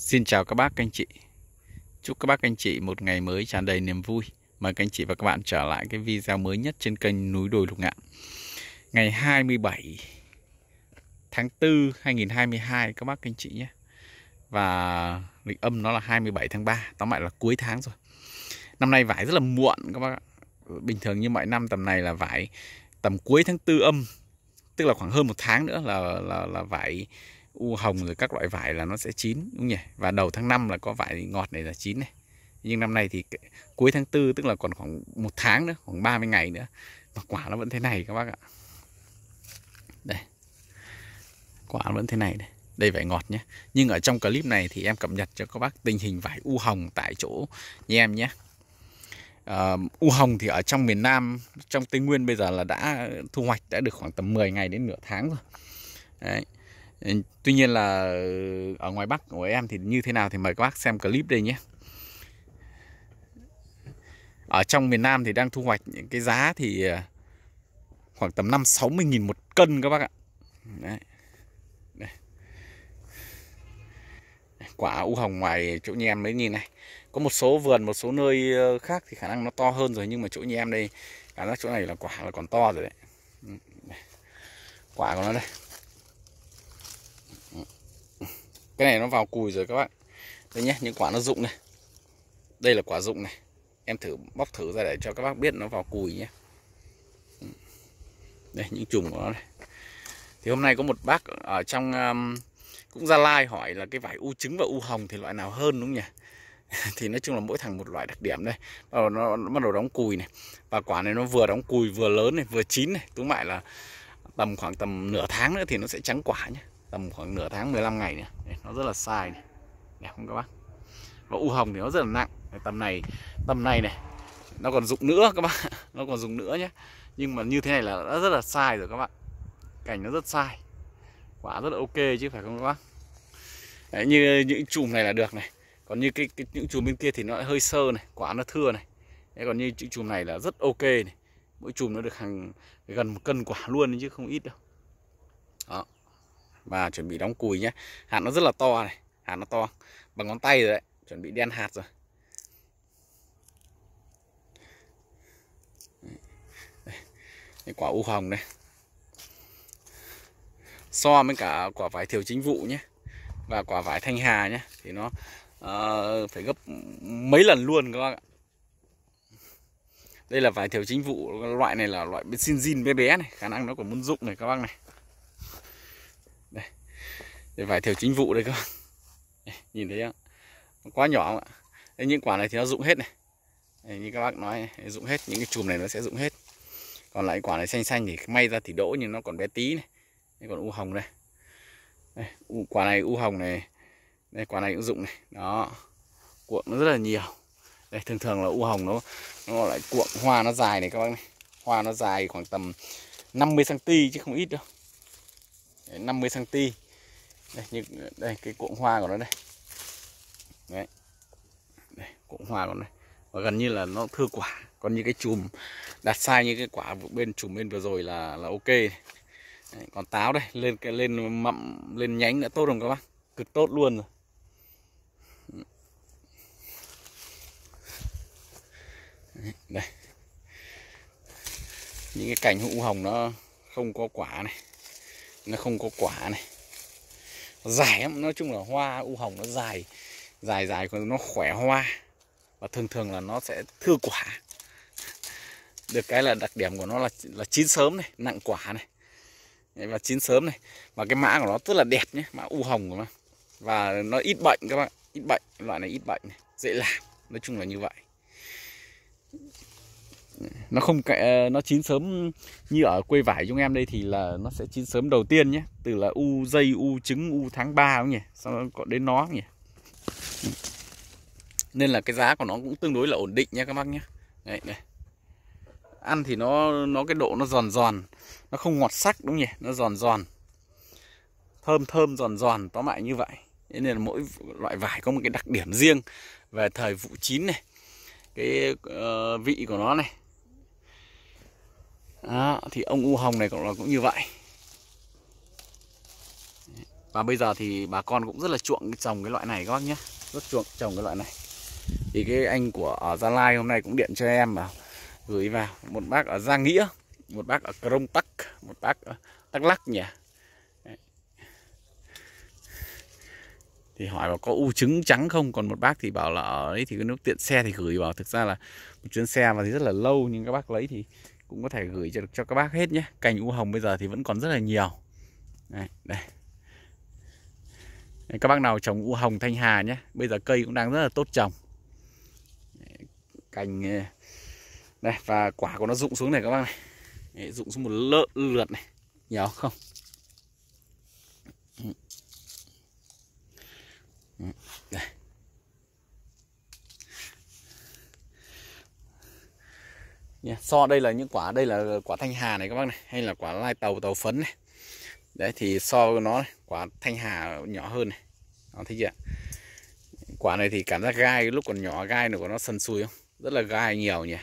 Xin chào các bác, các anh chị. Chúc các bác, các anh chị một ngày mới tràn đầy niềm vui. Mời các anh chị và các bạn trở lại cái video mới nhất trên kênh Núi Đồi Lục Ngạn. Ngày 27 tháng 4 2022 các bác, các anh chị nhé. Và lịch âm nó là 27 tháng 3, tóm lại là cuối tháng rồi. Năm nay vải rất là muộn các bác Bình thường như mọi năm tầm này là vải tầm cuối tháng 4 âm, tức là khoảng hơn một tháng nữa là là là vải u hồng rồi các loại vải là nó sẽ chín đúng nhỉ và đầu tháng 5 là có vải ngọt này là chín này nhưng năm nay thì cuối tháng 4 tức là còn khoảng một tháng nữa khoảng 30 ngày nữa mà quả nó vẫn thế này các bác ạ đây quả vẫn thế này đây đây vải ngọt nhé nhưng ở trong clip này thì em cập nhật cho các bác tình hình vải u hồng tại chỗ như em nhé Uh, u hồng thì ở trong miền Nam, trong Tây Nguyên bây giờ là đã thu hoạch đã được khoảng tầm 10 ngày đến nửa tháng rồi. Đấy tuy nhiên là ờ, ở ngoài Bắc của em thì như thế nào thì mời các bác xem clip đây nhé ở trong miền Nam thì đang thu hoạch những cái giá thì ờ, khoảng tầm 5 60 nghìn một cân các bác ạ Đấy. Đây. quả u hồng ngoài chỗ như em mới nhìn này có một số vườn một số nơi ờ, khác thì khả năng nó to hơn rồi nhưng mà chỗ như em đây cả giác chỗ này là quả là còn to rồi đấy quả của nó đây cái này nó vào cùi rồi các bạn đây nhé những quả nó rụng này đây là quả rụng này em thử bóc thử ra để cho các bác biết nó vào cùi nhé ừ. đây những chùm của nó này thì hôm nay có một bác ở trong um, cũng ra lai like hỏi là cái vải u trứng và u hồng thì loại nào hơn đúng không nhỉ thì nói chung là mỗi thằng một loại đặc điểm đây bắt đầu nó, nó bắt đầu đóng cùi này và quả này nó vừa đóng cùi vừa lớn này vừa chín này tú mại là tầm khoảng tầm nửa tháng nữa thì nó sẽ trắng quả nhé tầm khoảng nửa tháng 15 ngày này. nó rất là sai này. đẹp không các bác và u hồng thì nó rất là nặng tầm này tầm này này nó còn rụng nữa các bác, nó còn dùng nữa nhé nhưng mà như thế này là đã rất là sai rồi các bạn cảnh nó rất sai quả rất là ok chứ phải không các bác Đấy, như những chùm này là được này còn như cái, cái những chùm bên kia thì nó hơi sơ này quả nó thưa này Đấy, còn như những chùm này là rất ok này mỗi chùm nó được hàng gần một cân quả luôn chứ không ít đâu và chuẩn bị đóng cùi nhé hạt nó rất là to này hạt nó to bằng ngón tay rồi đấy chuẩn bị đen hạt rồi Đây, quả u hồng này so với cả quả vải thiều chính vụ nhé và quả vải thanh hà nhé thì nó uh, phải gấp mấy lần luôn các bác ạ đây là vải thiều chính vụ loại này là loại bên xin zin bé bé này khả năng nó còn muốn dụng này các bác này thì vải thiều chính vụ đây các bạn nhìn thấy không nó quá nhỏ không ạ đấy, những quả này thì nó rụng hết này đấy, như các bác nói rụng hết những cái chùm này nó sẽ rụng hết còn lại quả này xanh xanh thì may ra thì đỗ nhưng nó còn bé tí này đấy, còn u hồng đây, đây quả này u hồng này đây quả này cũng rụng này đó cuộn nó rất là nhiều đây thường thường là u hồng nó nó lại cuộn hoa nó dài này các bác này hoa nó dài khoảng tầm 50 cm chứ không ít đâu đấy, 50 cm đây như đây cái cuộn hoa của nó đây đấy đây, cuộn hoa của nó đây. và gần như là nó thưa quả còn như cái chùm đặt sai như cái quả bên chùm bên vừa rồi là là ok đấy, còn táo đây lên cái lên mậm lên nhánh đã tốt rồi các bác cực tốt luôn rồi đây những cái cành hũ hồng nó không có quả này nó không có quả này dài lắm nói chung là hoa u hồng nó dài dài dài còn nó khỏe hoa và thường thường là nó sẽ thưa quả được cái là đặc điểm của nó là là chín sớm này nặng quả này và chín sớm này và cái mã của nó rất là đẹp nhé mã u hồng của nó và nó ít bệnh các bạn ít bệnh loại này ít bệnh này dễ làm nói chung là như vậy nó không ờ, nó chín sớm như ở quê vải chúng em đây thì là nó sẽ chín sớm đầu tiên nhé từ là u dây u trứng u tháng 3 không nhỉ sau đó còn đến nó nhỉ nên là cái giá của nó cũng tương đối là ổn định nhé các bác nhé đấy, đấy. ăn thì nó nó cái độ nó giòn giòn nó không ngọt sắc đúng không nhỉ nó giòn giòn thơm thơm giòn giòn tóm lại như vậy nên là mỗi loại vải có một cái đặc điểm riêng về thời vụ chín này cái uh, vị của nó này đó, thì ông u hồng này cũng là cũng như vậy và bây giờ thì bà con cũng rất là chuộng trồng cái loại này các bác nhé rất chuộng trồng cái loại này thì cái anh của ở gia lai hôm nay cũng điện cho em mà gửi vào một bác ở gia nghĩa một bác ở crong tắc một bác ở đắk lắc nhỉ thì hỏi là có u trứng trắng không còn một bác thì bảo là ở đấy thì cái nước tiện xe thì gửi vào thực ra là một chuyến xe mà thì rất là lâu nhưng các bác lấy thì cũng có thể gửi cho cho các bác hết nhé cành u hồng bây giờ thì vẫn còn rất là nhiều đây, đây. đây các bác nào trồng u hồng thanh hà nhé bây giờ cây cũng đang rất là tốt trồng cành ờ, đây và quả của nó rụng xuống này các bác này rụng xuống một lợ, lượt này nhiều không đây. nha so đây là những quả đây là quả thanh hà này các bác này hay là quả lai tàu tàu phấn này đấy thì so nó này, quả thanh hà nhỏ hơn này nó thấy chưa quả này thì cảm giác gai lúc còn nhỏ gai này của nó sần sùi không rất là gai nhiều nhỉ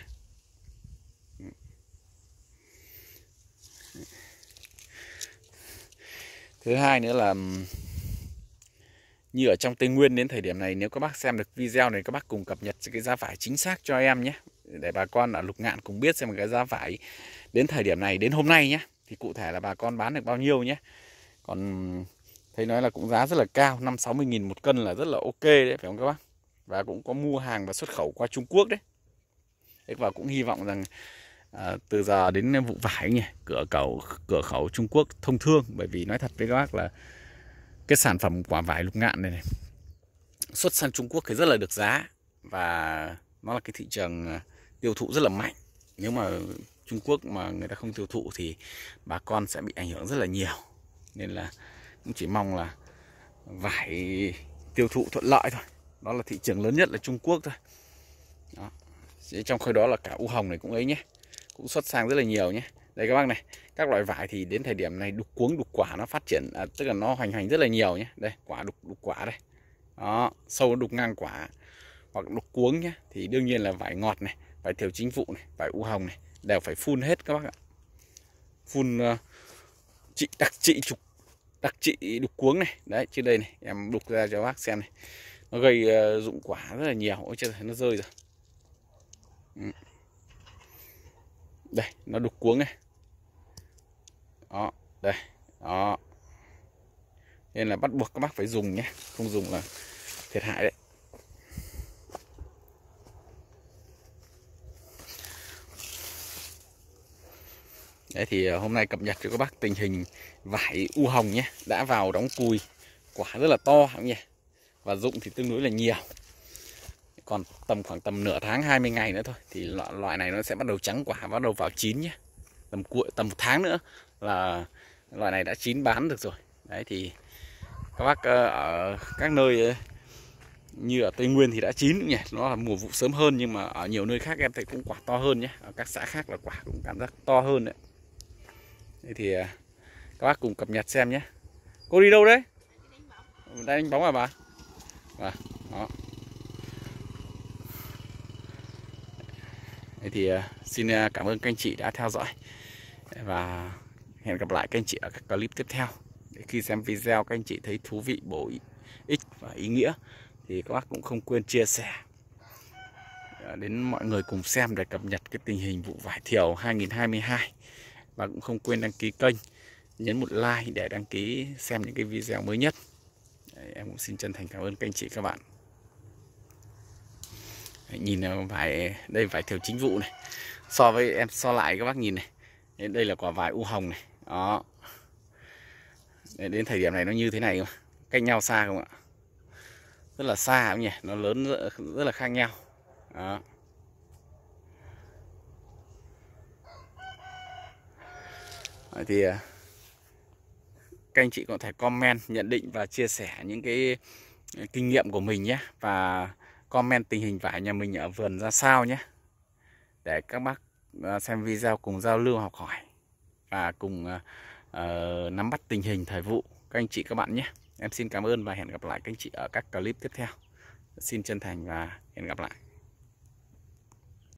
thứ hai nữa là như ở trong Tây Nguyên đến thời điểm này nếu các bác xem được video này các bác cùng cập nhật cái giá vải chính xác cho em nhé để bà con ở Lục Ngạn cùng biết xem cái giá vải đến thời điểm này đến hôm nay nhé thì cụ thể là bà con bán được bao nhiêu nhé còn thấy nói là cũng giá rất là cao 5 60 nghìn một cân là rất là ok đấy phải không các bác và cũng có mua hàng và xuất khẩu qua Trung Quốc đấy, đấy và cũng hy vọng rằng à, từ giờ đến vụ vải nhỉ cửa khẩu cửa khẩu Trung Quốc thông thương bởi vì nói thật với các bác là cái sản phẩm quả vải lục ngạn này, này xuất sang Trung Quốc thì rất là được giá và nó là cái thị trường à, tiêu thụ rất là mạnh nếu mà Trung Quốc mà người ta không tiêu thụ thì bà con sẽ bị ảnh hưởng rất là nhiều nên là cũng chỉ mong là vải tiêu thụ thuận lợi thôi đó là thị trường lớn nhất là Trung Quốc thôi đó. trong khi đó là cả u hồng này cũng ấy nhé cũng xuất sang rất là nhiều nhé đây các bác này các loại vải thì đến thời điểm này đục cuống đục quả nó phát triển à, tức là nó hoành hành rất là nhiều nhé đây quả đục đục quả đây đó sâu đục ngang quả hoặc đục cuống nhé thì đương nhiên là vải ngọt này vải thiều chính vụ này vải u hồng này đều phải phun hết các bác ạ phun uh, ờ, chị đặc trị trục đặc trị đục cuống này đấy trên đây này em đục ra cho bác xem này nó gây uh, dụng quả rất là nhiều ôi trời nó rơi rồi ừ. đây nó đục cuống này đó đây đó nên là bắt buộc các bác phải dùng nhé không dùng là thiệt hại đấy Đấy thì ờ, hôm nay cập nhật cho các bác tình hình vải u hồng nhé Đã vào đóng cùi quả rất là to không nhỉ Và dụng thì tương đối là nhiều Còn tầm khoảng tầm nửa tháng 20 ngày nữa thôi Thì loại, này nó sẽ bắt đầu trắng quả bắt đầu vào chín nhé Tầm cuội tầm một tháng nữa là loại này đã chín bán được rồi Đấy thì các bác ờ, ở các nơi ờ, như ở Tây Nguyên thì đã chín cũng nhỉ nó là mùa vụ sớm hơn nhưng mà ở nhiều nơi khác em thấy cũng quả to hơn nhé ở các xã khác là quả cũng cảm giác to hơn đấy Thế thì à, các bác cùng cập nhật xem nhé Cô đi đâu đấy? Đang đánh bóng à bà? Và, đó. Thế thì à, xin à, cảm ơn các anh chị đã theo dõi Và hẹn gặp lại các anh chị ở các clip tiếp theo Để khi xem video các anh chị thấy thú vị, bổ ích và ý nghĩa Thì các bác cũng không quên chia sẻ đến mọi người cùng xem để cập nhật cái tình hình vụ vải thiều 2022 và cũng không quên đăng ký kênh nhấn một like để đăng ký xem những cái video mới nhất Đấy, em cũng xin chân thành cảm ơn các anh chị các bạn Đấy, nhìn vải đây vải thiều chính vụ này so với em so lại các bác nhìn này Đấy, đây là quả vải u hồng này đó Đấy, đến thời điểm này nó như thế này mà, cách nhau xa không ạ rất là xa không nhỉ nó lớn rất, rất là khác nhau đó. Ờ, thì ờ, các anh chị có thể comment nhận định và chia sẻ những cái ờ, kinh nghiệm của mình nhé và comment tình hình vải nhà mình ở vườn ra sao nhé để các bác xem video cùng giao lưu học hỏi và cùng uh, nắm bắt tình hình thời vụ các anh chị các bạn nhé em xin cảm ơn và hẹn gặp lại các anh chị ở các clip tiếp theo xin chân thành và hẹn gặp lại